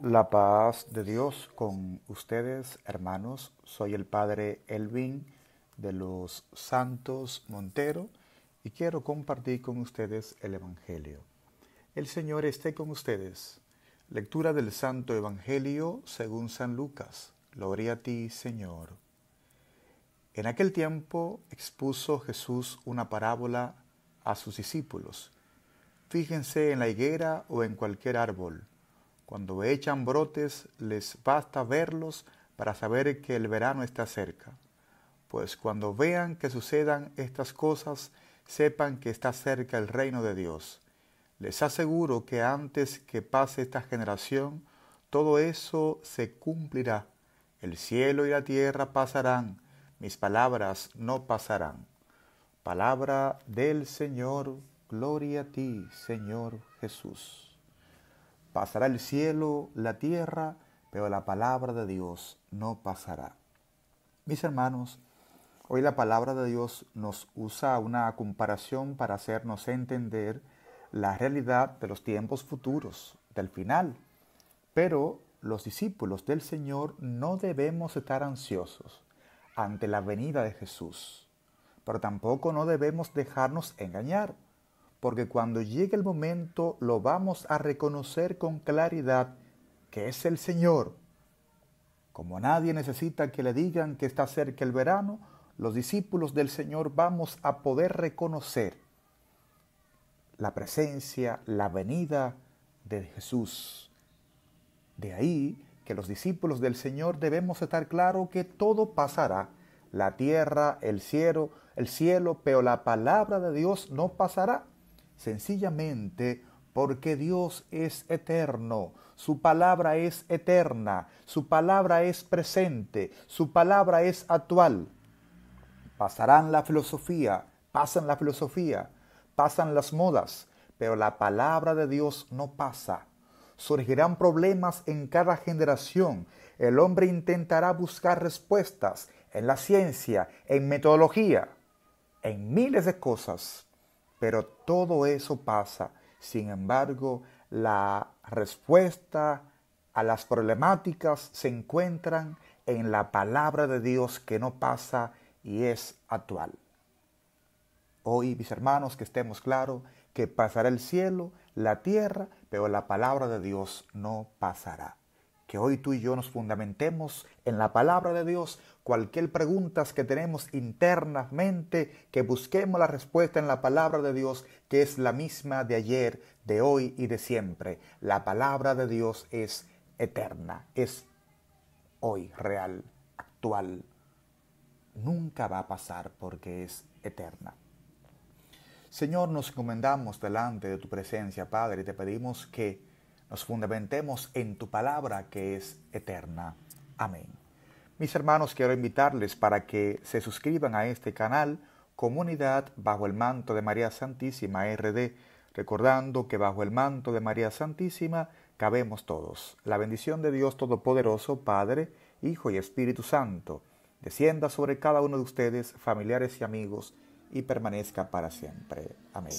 La paz de Dios con ustedes, hermanos. Soy el Padre Elvin de los Santos Montero y quiero compartir con ustedes el Evangelio. El Señor esté con ustedes. Lectura del Santo Evangelio según San Lucas. Gloria a ti, Señor. En aquel tiempo expuso Jesús una parábola a sus discípulos. Fíjense en la higuera o en cualquier árbol cuando echan brotes les basta verlos para saber que el verano está cerca. Pues cuando vean que sucedan estas cosas, sepan que está cerca el reino de Dios. Les aseguro que antes que pase esta generación, todo eso se cumplirá. El cielo y la tierra pasarán, mis palabras no pasarán. Palabra del Señor, gloria a ti, Señor Jesús. Pasará el cielo, la tierra, pero la palabra de Dios no pasará. Mis hermanos, hoy la palabra de Dios nos usa una comparación para hacernos entender la realidad de los tiempos futuros, del final. Pero los discípulos del Señor no debemos estar ansiosos ante la venida de Jesús, pero tampoco no debemos dejarnos engañar porque cuando llegue el momento lo vamos a reconocer con claridad que es el Señor. Como nadie necesita que le digan que está cerca el verano, los discípulos del Señor vamos a poder reconocer la presencia, la venida de Jesús. De ahí que los discípulos del Señor debemos estar claro que todo pasará, la tierra, el cielo, el cielo, pero la palabra de Dios no pasará sencillamente porque Dios es eterno, su palabra es eterna, su palabra es presente, su palabra es actual. Pasarán la filosofía, pasan la filosofía, pasan las modas, pero la palabra de Dios no pasa. Surgirán problemas en cada generación. El hombre intentará buscar respuestas en la ciencia, en metodología, en miles de cosas, pero todo eso pasa. Sin embargo, la respuesta a las problemáticas se encuentran en la palabra de Dios que no pasa y es actual. Hoy, mis hermanos, que estemos claros que pasará el cielo, la tierra, pero la palabra de Dios no pasará que hoy tú y yo nos fundamentemos en la palabra de Dios, cualquier pregunta que tenemos internamente, que busquemos la respuesta en la palabra de Dios, que es la misma de ayer, de hoy y de siempre. La palabra de Dios es eterna, es hoy real, actual. Nunca va a pasar porque es eterna. Señor, nos encomendamos delante de tu presencia, Padre, y te pedimos que nos fundamentemos en tu palabra que es eterna. Amén. Mis hermanos, quiero invitarles para que se suscriban a este canal Comunidad bajo el manto de María Santísima RD, recordando que bajo el manto de María Santísima cabemos todos. La bendición de Dios Todopoderoso, Padre, Hijo y Espíritu Santo, descienda sobre cada uno de ustedes, familiares y amigos, y permanezca para siempre. Amén.